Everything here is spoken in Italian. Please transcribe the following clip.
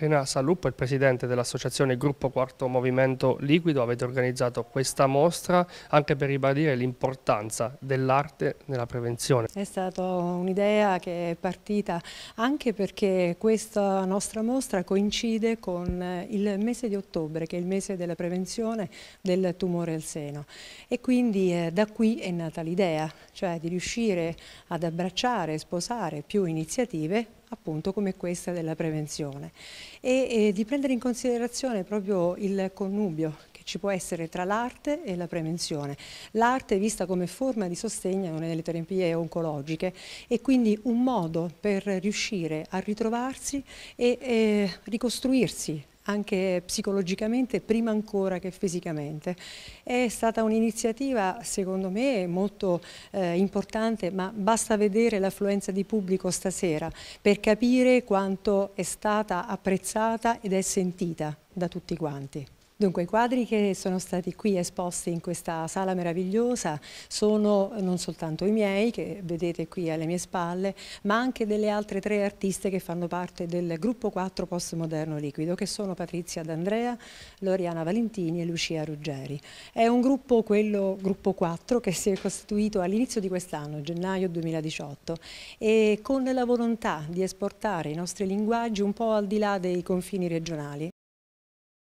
Rina Saluppo, il presidente dell'associazione Gruppo Quarto Movimento Liquido, avete organizzato questa mostra anche per ribadire l'importanza dell'arte nella prevenzione. È stata un'idea che è partita anche perché questa nostra mostra coincide con il mese di ottobre, che è il mese della prevenzione del tumore al seno e quindi eh, da qui è nata l'idea, cioè di riuscire ad abbracciare e sposare più iniziative appunto come questa della prevenzione e, e di prendere in considerazione proprio il connubio che ci può essere tra l'arte e la prevenzione. L'arte vista come forma di sostegno nelle terapie oncologiche e quindi un modo per riuscire a ritrovarsi e eh, ricostruirsi anche psicologicamente prima ancora che fisicamente. È stata un'iniziativa secondo me molto eh, importante ma basta vedere l'affluenza di pubblico stasera per capire quanto è stata apprezzata ed è sentita da tutti quanti. Dunque i quadri che sono stati qui esposti in questa sala meravigliosa sono non soltanto i miei che vedete qui alle mie spalle ma anche delle altre tre artiste che fanno parte del gruppo 4 postmoderno liquido che sono Patrizia D'Andrea, Loriana Valentini e Lucia Ruggeri. È un gruppo, quello gruppo 4, che si è costituito all'inizio di quest'anno, gennaio 2018 e con la volontà di esportare i nostri linguaggi un po' al di là dei confini regionali